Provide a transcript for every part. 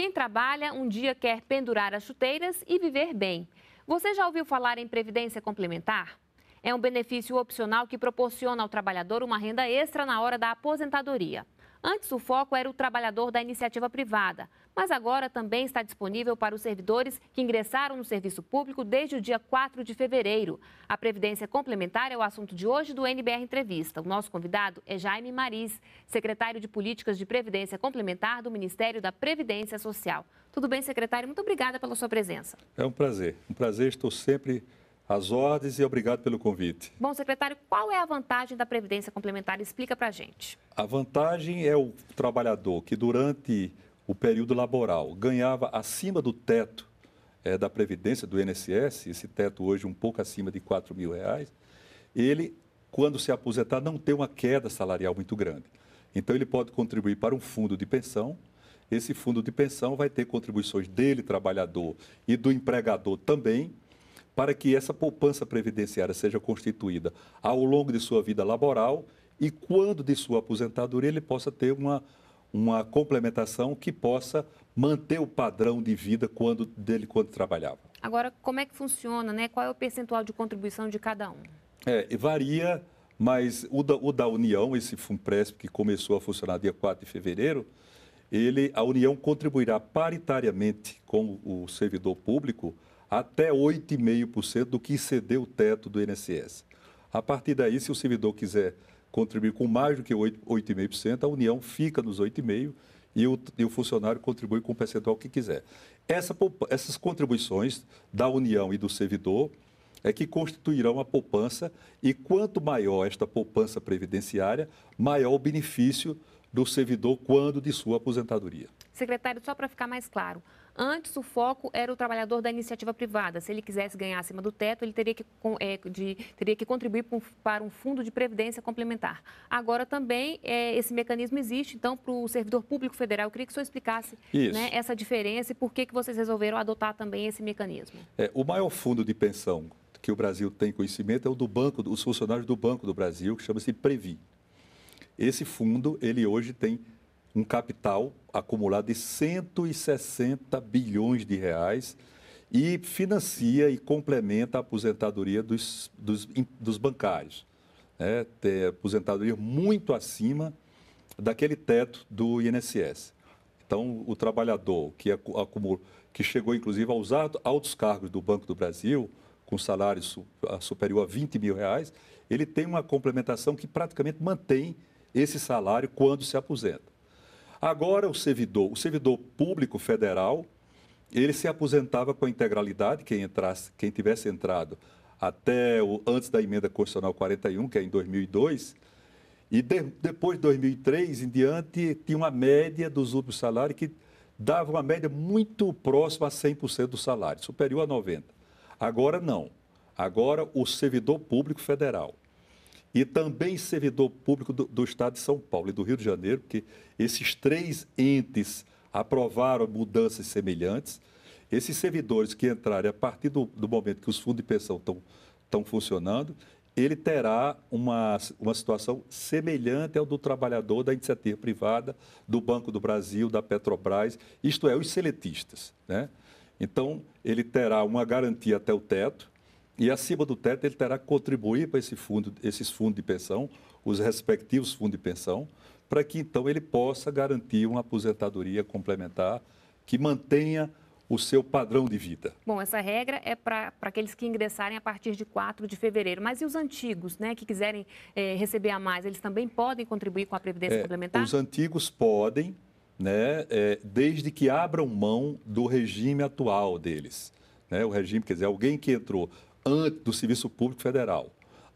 Quem trabalha um dia quer pendurar as chuteiras e viver bem. Você já ouviu falar em previdência complementar? É um benefício opcional que proporciona ao trabalhador uma renda extra na hora da aposentadoria. Antes, o foco era o trabalhador da iniciativa privada, mas agora também está disponível para os servidores que ingressaram no serviço público desde o dia 4 de fevereiro. A Previdência Complementar é o assunto de hoje do NBR Entrevista. O nosso convidado é Jaime Mariz, secretário de Políticas de Previdência Complementar do Ministério da Previdência Social. Tudo bem, secretário? Muito obrigada pela sua presença. É um prazer. Um prazer, estou sempre as ordens e obrigado pelo convite. Bom, secretário, qual é a vantagem da Previdência Complementar? Explica para a gente. A vantagem é o trabalhador que, durante o período laboral, ganhava acima do teto é, da Previdência, do INSS, esse teto hoje um pouco acima de R$ 4 mil, reais, ele, quando se aposentar, não tem uma queda salarial muito grande. Então, ele pode contribuir para um fundo de pensão. Esse fundo de pensão vai ter contribuições dele, trabalhador, e do empregador também para que essa poupança previdenciária seja constituída ao longo de sua vida laboral e quando de sua aposentadoria ele possa ter uma, uma complementação que possa manter o padrão de vida quando dele quando trabalhava. Agora, como é que funciona, né? Qual é o percentual de contribuição de cada um? É, varia, mas o da, o da União, esse FUNPRESP que começou a funcionar dia 4 de fevereiro, ele, a União contribuirá paritariamente com o servidor público até 8,5% do que excedeu o teto do INSS. A partir daí, se o servidor quiser contribuir com mais do que 8,5%, a União fica nos 8,5% e o, e o funcionário contribui com o percentual que quiser. Essa, essas contribuições da União e do servidor é que constituirão a poupança e quanto maior esta poupança previdenciária, maior o benefício do servidor quando de sua aposentadoria. Secretário, só para ficar mais claro, Antes, o foco era o trabalhador da iniciativa privada. Se ele quisesse ganhar acima do teto, ele teria que, é, de, teria que contribuir para um fundo de previdência complementar. Agora também é, esse mecanismo existe, então, para o servidor público federal. Eu queria que o senhor explicasse né, essa diferença e por que, que vocês resolveram adotar também esse mecanismo. É, o maior fundo de pensão que o Brasil tem conhecimento é o do banco, os funcionários do Banco do Brasil, que chama-se Previ. Esse fundo, ele hoje tem um capital acumulado de 160 bilhões de reais e financia e complementa a aposentadoria dos, dos, dos bancários. Né? Ter aposentadoria muito acima daquele teto do INSS. Então, o trabalhador que, acumula, que chegou, inclusive, a usar altos cargos do Banco do Brasil, com salário ah, superior a 20 mil reais, ele tem uma complementação que praticamente mantém esse salário quando se aposenta. Agora o servidor, o servidor público federal, ele se aposentava com a integralidade, quem entrasse, quem tivesse entrado até o, antes da emenda constitucional 41, que é em 2002, e de, depois de 2003 em diante, tinha uma média dos últimos salários que dava uma média muito próxima a 100% do salário, superior a 90%. Agora não. Agora o servidor público federal, e também servidor público do, do, Estado de São Paulo e do Rio de Janeiro, porque esses três entes aprovaram mudanças semelhantes. Esses servidores que entrarem a partir do, do momento que os fundos de pensão estão, funcionando, ele terá uma, uma situação semelhante ao do trabalhador da iniciativa privada, do Banco do Brasil, da Petrobras, isto é, os seletistas. Né? Então, ele terá uma garantia até o teto, e acima do teto, ele terá que contribuir para esse fundo, esses fundos de pensão, os respectivos fundos de pensão, para que então ele possa garantir uma aposentadoria complementar que mantenha o seu padrão de vida. Bom, essa regra é para aqueles que ingressarem a partir de 4 de fevereiro. Mas e os antigos, né, que quiserem é, receber a mais, eles também podem contribuir com a Previdência é, Complementar? Os antigos podem, né, é, desde que abram mão do regime atual deles. Né, o regime, quer dizer, alguém que entrou antes do Serviço Público Federal,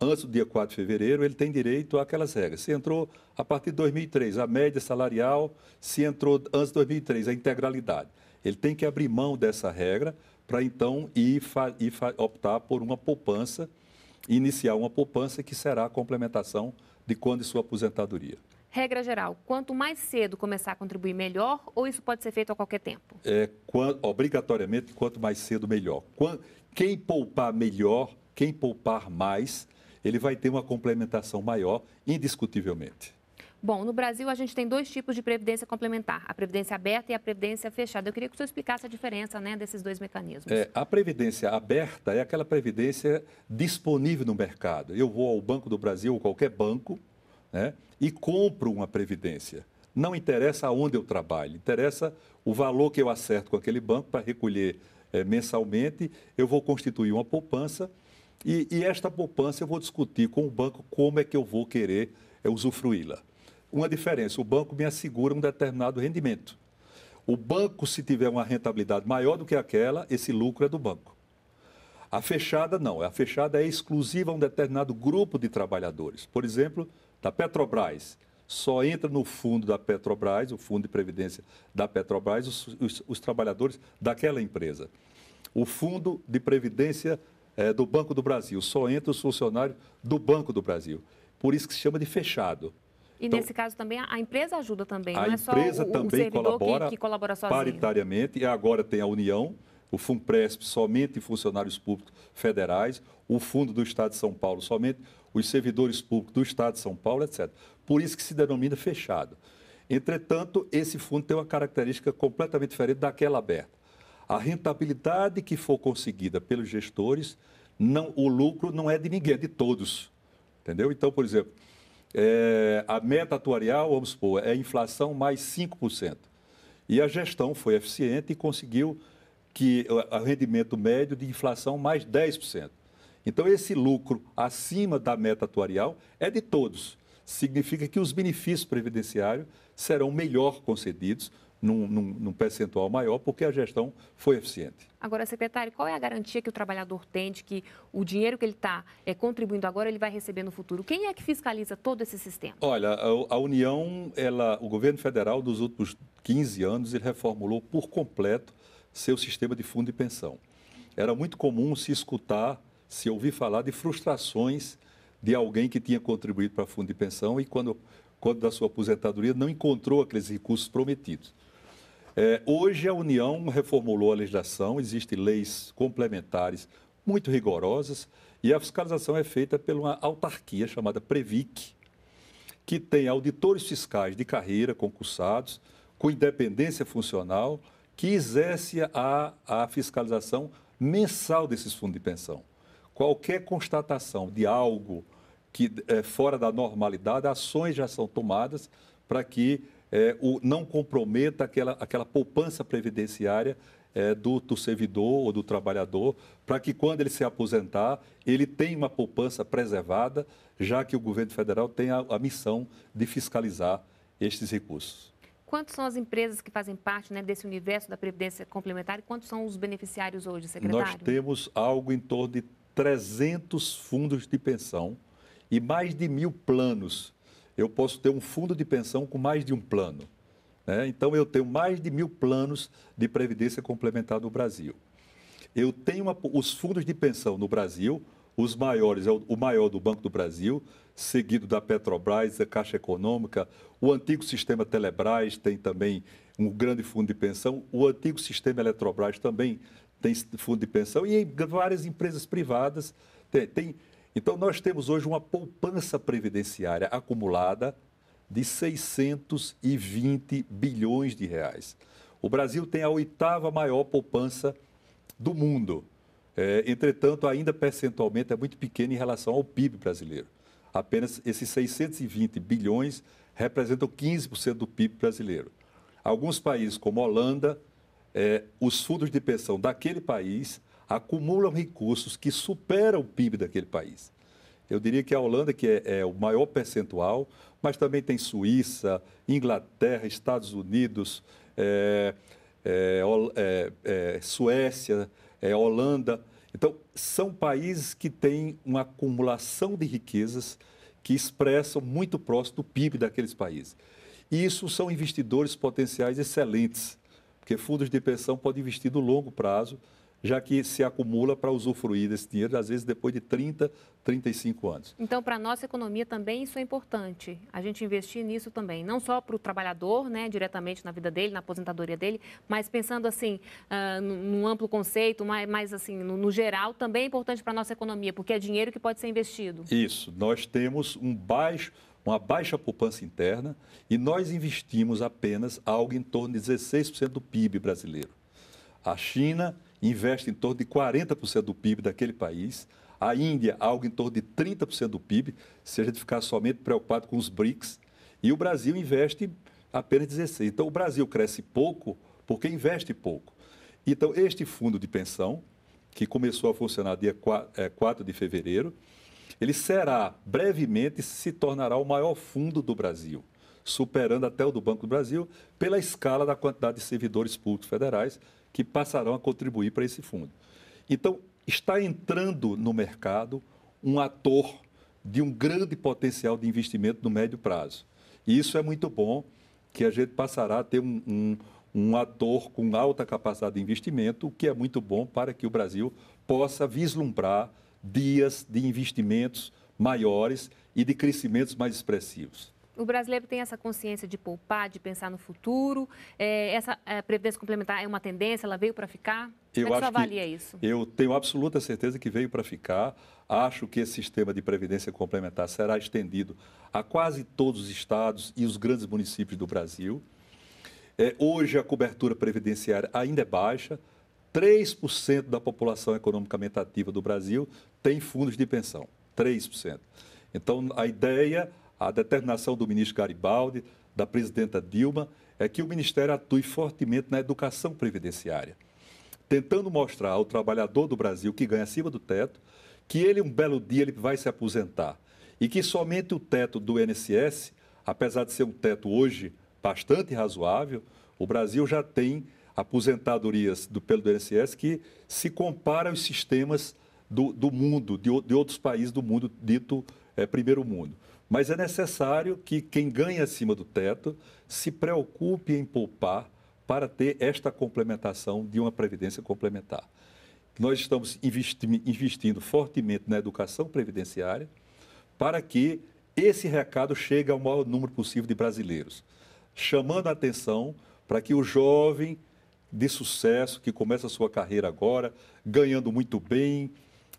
antes do dia 4 de fevereiro, ele tem direito àquelas regras. Se entrou a partir de 2003, a média salarial, se entrou antes de 2003, a integralidade. Ele tem que abrir mão dessa regra para então ir, ir optar por uma poupança, iniciar uma poupança que será a complementação de quando sua aposentadoria regra geral, quanto mais cedo começar a contribuir, melhor? Ou isso pode ser feito a qualquer tempo? É, obrigatoriamente, quanto mais cedo, melhor. quem poupar melhor, quem poupar mais, ele vai ter uma complementação maior, indiscutivelmente. Bom, no Brasil a gente tem dois tipos de previdência complementar, a previdência aberta e a previdência fechada. Eu queria que o senhor explicasse a diferença né, desses dois mecanismos. É, a previdência aberta é aquela previdência disponível no mercado. Eu vou ao Banco do Brasil ou qualquer banco, né? e compro uma previdência. Não interessa aonde eu trabalho, interessa o valor que eu acerto com aquele banco para recolher é, mensalmente. Eu vou constituir uma poupança e, e, esta poupança eu vou discutir com o banco como é que eu vou querer é, usufruí-la. Uma diferença: o banco me assegura um determinado rendimento. O banco, se tiver uma rentabilidade maior do que aquela, esse lucro é do banco. A fechada não, a fechada é exclusiva a um determinado grupo de trabalhadores. Por exemplo, da Petrobras. Só entra no fundo da Petrobras, o fundo de previdência da Petrobras, os, os, os trabalhadores daquela empresa. O fundo de previdência é, do Banco do Brasil, só entra os funcionários do Banco do Brasil. Por isso que se chama de fechado. E então, nesse caso também a empresa ajuda também, a não é só o, o servidor colabora que, que colabora sozinho. Paritariamente, e agora tem a União, o FUNPRESP somente funcionários públicos federais, o Fundo do Estado de São Paulo somente os servidores públicos do Estado de São Paulo, etc. Por isso que se denomina fechado. Entretanto, esse fundo tem uma característica completamente diferente daquela aberta. A rentabilidade que for conseguida pelos gestores, não, o lucro não é de ninguém, é de todos. Entendeu? Então, por exemplo, é, a meta atuarial, vamos supor, é inflação mais 5%. E a gestão foi eficiente e conseguiu que é o rendimento médio de inflação mais 10%. Então, esse lucro acima da meta atuarial é de todos. Significa que os benefícios previdenciários serão melhor concedidos, num, num, num, percentual maior, porque a gestão foi eficiente. Agora, secretário, qual é a garantia que o trabalhador tem de que o dinheiro que ele está é, contribuindo agora, ele vai receber no futuro? Quem é que fiscaliza todo esse sistema? Olha, a, a União, ela, o governo federal, dos últimos 15 anos, ele reformulou por completo seu sistema de fundo de pensão. Era muito comum se escutar, se ouvir falar de frustrações de alguém que tinha contribuído para fundo de pensão e quando, quando da sua aposentadoria não encontrou aqueles recursos prometidos. É, hoje a União reformulou a legislação, existem leis complementares muito rigorosas e a fiscalização é feita por uma autarquia chamada Previc, que tem auditores fiscais de carreira concursados, com independência funcional que exerce a, a fiscalização mensal desses fundos de pensão. Qualquer constatação de algo que é, fora da normalidade, ações já são tomadas para que é, o, não comprometa aquela, aquela poupança previdenciária é, do, do, servidor ou do trabalhador, para que quando ele se aposentar, ele tenha uma poupança preservada, já que o governo federal tem a, a missão de fiscalizar estes recursos. Quantas são as empresas que fazem parte né, desse universo da Previdência Complementar e quantos são os beneficiários hoje, secretário? Nós temos algo em torno de 300 fundos de pensão e mais de mil planos. Eu posso ter um fundo de pensão com mais de um plano. Né? Então, eu tenho mais de mil planos de previdência complementar no Brasil. Eu tenho uma, os fundos de pensão no Brasil, os maiores, é o maior do Banco do Brasil, seguido da Petrobras, a Caixa Econômica, o antigo sistema Telebrás tem também um grande fundo de pensão, o antigo sistema Eletrobras também tem fundo de pensão e em várias empresas privadas tem, tem. Então nós temos hoje uma poupança previdenciária acumulada de 620 bilhões de reais. O Brasil tem a oitava maior poupança do mundo. É, entretanto, ainda percentualmente é muito pequena em relação ao PIB brasileiro. Apenas esses 620 bilhões representam 15% do PIB brasileiro. Alguns países, como Holanda, é, os fundos de pensão daquele país acumulam recursos que superam o PIB daquele país. Eu diria que a Holanda, que é, é o maior percentual, mas também tem Suíça, Inglaterra, Estados Unidos, é, é, Suécia, Holanda. Então, são países que têm uma acumulação de riquezas que expressam muito próximo do PIB daqueles países. E isso são investidores potenciais excelentes, porque fundos de pensão podem investir no longo prazo já que se acumula para usufruir desse dinheiro, às vezes depois de 30, 35 anos. Então, para a nossa economia também isso é importante, a gente investir nisso também, não só para o trabalhador, né, diretamente na vida dele, na aposentadoria dele, mas pensando assim, uh, ah, num amplo conceito, mais assim, no, no, geral, também é importante para a nossa economia, porque é dinheiro que pode ser investido. Isso, nós temos um baixo, uma baixa poupança interna e nós investimos apenas algo em torno de 16% do PIB brasileiro. A China investe em torno de 40% do PIB daquele país, a Índia, algo em torno de 30% do PIB, se a gente ficar somente preocupado com os BRICS, e o Brasil investe apenas 16%. Então, o Brasil cresce pouco porque investe pouco. Então, este fundo de pensão, que começou a funcionar dia 4 é, de fevereiro, ele será brevemente se tornará o maior fundo do Brasil superando até o do Banco do Brasil, pela escala da quantidade de servidores públicos federais que passarão a contribuir para esse fundo. Então, está entrando no mercado um ator de um grande potencial de investimento no médio prazo. E isso é muito bom, que a gente passará a ter um, um, um ator com alta capacidade de investimento, o que é muito bom para que o Brasil possa vislumbrar dias de investimentos maiores e de crescimentos mais expressivos. O brasileiro tem essa consciência de poupar, de pensar no futuro. É, essa é, previdência complementar é uma tendência, ela veio para ficar? Eu Como é que avalia que isso? Eu tenho absoluta certeza que veio para ficar. Acho que esse sistema de previdência complementar será estendido a quase todos os estados e os grandes municípios do Brasil. É, hoje a cobertura previdenciária ainda é baixa. 3% da população economicamente ativa do Brasil tem fundos de pensão. 3%. Então, a ideia a determinação do ministro Garibaldi, da presidenta Dilma, é que o Ministério atue fortemente na educação previdenciária, tentando mostrar ao trabalhador do Brasil que ganha acima do teto que ele, um belo dia, ele vai se aposentar e que somente o teto do INSS, apesar de ser um teto hoje bastante razoável, o Brasil já tem aposentadorias do, pelo INSS que se compara aos sistemas do, do mundo, de, de outros países do mundo dito é, primeiro mundo. Mas é necessário que quem ganha acima do teto se preocupe em poupar para ter esta complementação de uma previdência complementar. Nós estamos investi investindo fortemente na educação previdenciária para que esse recado chegue ao maior número possível de brasileiros, chamando a atenção para que o jovem de sucesso que começa a sua carreira agora, ganhando muito bem,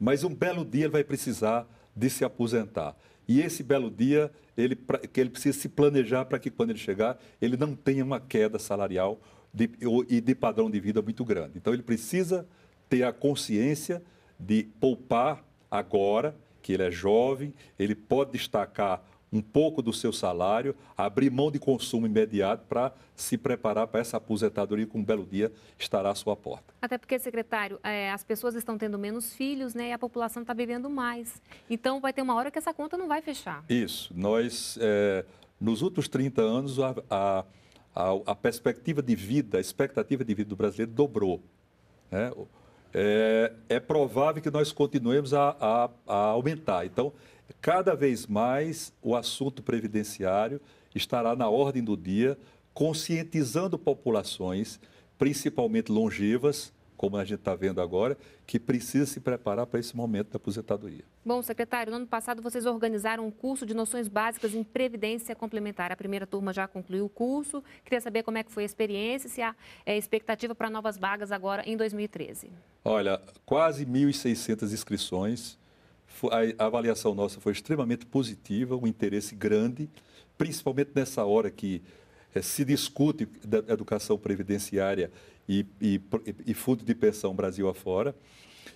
mas um belo dia ele vai precisar de se aposentar. E esse belo dia, ele, que ele precisa se planejar para que quando ele chegar, ele não tenha uma queda salarial de, e de padrão de vida muito grande. Então, ele precisa ter a consciência de poupar agora, que ele é jovem, ele pode destacar um pouco do seu salário, abrir mão de consumo imediato para se preparar para essa aposentadoria que um belo dia estará à sua porta. Até porque, secretário, é, as pessoas estão tendo menos filhos né, e a população está vivendo mais. Então, vai ter uma hora que essa conta não vai fechar. Isso. Nós, é, nos últimos 30 anos, a, a, a, perspectiva de vida, a expectativa de vida do brasileiro dobrou. Né? É, é provável que nós continuemos a, a, a aumentar. Então, cada vez mais o assunto previdenciário estará na ordem do dia, conscientizando populações, principalmente longevas, como a gente está vendo agora, que precisa se preparar para esse momento da aposentadoria. Bom, secretário, no ano passado vocês organizaram um curso de noções básicas em previdência complementar. A primeira turma já concluiu o curso. Queria saber como é que foi a experiência e se há é, expectativa para novas vagas agora em 2013. Olha, quase 1.600 inscrições a avaliação nossa foi extremamente positiva, um interesse grande, principalmente nessa hora que eh, se discute da educação previdenciária e, e, e fundo de pensão Brasil afora.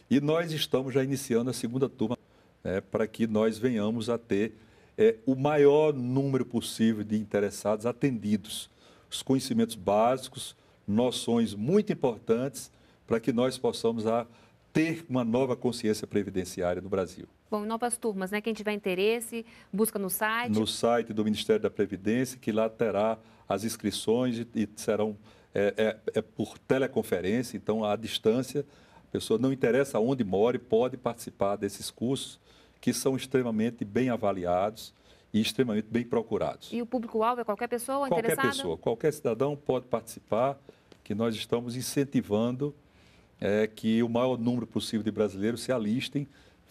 E nós estamos já iniciando a segunda turma né, para que nós venhamos a ter é, o maior número possível de interessados atendidos. Os conhecimentos básicos, noções muito importantes para que nós possamos a, ter uma nova consciência previdenciária no Brasil. Bom, novas turmas, né? Quem tiver interesse, busca no site. No site do Ministério da Previdência, que lá terá as inscrições e, serão é, é, é, por teleconferência, então à distância, a pessoa não interessa onde mora pode participar desses cursos que são extremamente bem avaliados e extremamente bem procurados. E o público-alvo é qualquer pessoa qualquer interessada? Qualquer pessoa, qualquer cidadão pode participar, que nós estamos incentivando é que o maior número possível de brasileiros se alistem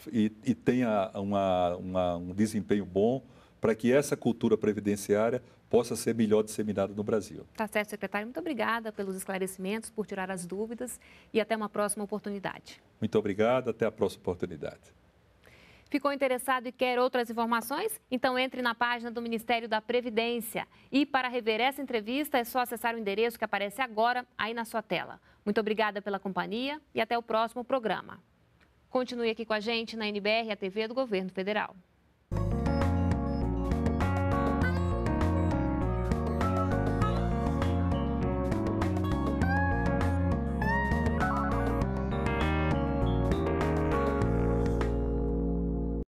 e, e tenha uma, uma, um desempenho bom para que essa cultura previdenciária possa ser melhor disseminada no Brasil. Tá certo, secretário. Muito obrigada pelos esclarecimentos, por tirar as dúvidas e até uma próxima oportunidade. Muito obrigado, até a próxima oportunidade. Ficou interessado e quer outras informações? Então entre na página do Ministério da Previdência. E para rever essa entrevista é só acessar o endereço que aparece agora aí na sua tela. Muito obrigada pela companhia e até o próximo programa. Continue aqui com a gente na NBR, a TV do Governo Federal.